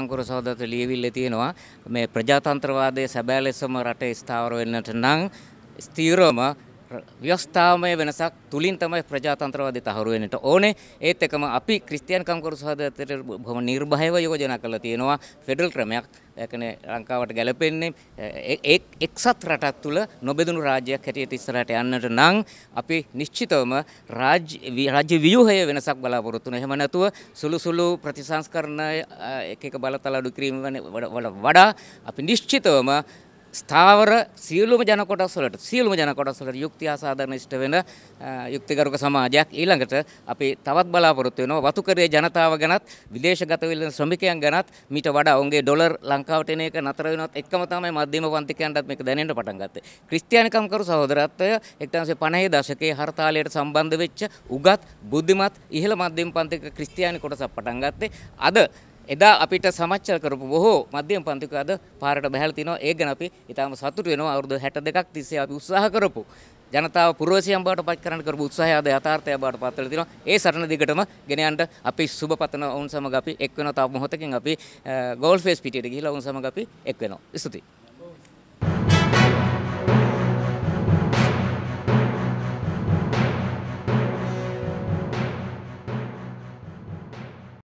අංකුර සහෝදරට ලියවිල්ල තියෙනවා මේ ප්‍රජාතන්ත්‍රවාදයේ සැබෑ ලෙසම රටේ ස්ථාවර වෙන්නට නම් ස්ථීරවම ව්‍යවස්ථාමය වෙනසක් තුලින් තමයි ප්‍රජාතන්ත්‍රවාදී තහවුරු වෙන්නට ඕනේ. ඒත් එකම අපි ක්‍රිස්තියානි කරු සහෝදරයන්ට බොහොම නිර්භයව යෝජනා කරලා තියෙනවා ෆෙඩරල් ක්‍රමයක්. ඒකනේ ලංකාවට ගැලපෙන්නේ එක්සත් රටක් තුල නොබෙදුණු රාජ්‍යයක් හැටියට ඉස්සරහට යන්නට නම් අපි නිශ්චිතවම රාජ්‍ය රාජ්‍ය ව්‍යුහය වෙනසක් බලාපොරොත්තු වෙනවා. එහෙම නැතුව සුළු සුළු ප්‍රතිසංස්කරණ එක එක බලතල අඩු කිරීම වඩා අපි නිශ්චිතවම ස්ථාවර සියලුම ජනකොටස් වලට සියලුම ජනකොටස් වලට යුක්ති ආසාධනිෂ්ඨ වෙන යුක්තිගරුක සමාජයක් ඊළඟට අපි තවත් බලාපොරොත්තු වෙනවා වතුකරයේ ජනතාව ගැනත් විදේශගත වෙන ශ්‍රමිකයන් ගැනත් මීට වඩා ඔවුන්ගේ ඩොලර් ලංකාවට එන එක නතර වෙනවත් එක්කම තමයි මධ්‍යම පන්තිකයන්ටත් මේක දැනෙන්න පටන් ගත්තේ ක්‍රිස්තියානිකම් කරු සහෝදරත්වය 1950 දශකයේ හර්තාලයට සම්බන්ධ වෙච්ච උගත් බුද්ධිමත් ඉහළ මධ්‍යම පන්තික ක්‍රිස්තියානි කොටසක් පටන් ගත්තේ අද එදා අපිට සමච්චල් කරපු බොහෝ මධ්‍යම පන්තික අද පාරට බැහැලා තිනවා ඒ ගැන අපි ඊටාම සතුටු වෙනවා අවුරුදු 62ක් තිස්සේ අපි උත්සාහ කරපු ජනතාව පුරවැසියන් බවට පත් කරන්න කරපු උත්සාහය අද යථාර්ථය බවට පත් වෙලා තිනවා ඒ සරණ දිගටම ගෙන යන්න අපි සුබ පතන ඔවුන් සමග අපි එක් වෙනවා තව මොහොතකින් අපි ගෝල් ෆේස් පිටියට ගිහිලා ඔවුන් සමග අපි එක් වෙනවා ස්තුතියි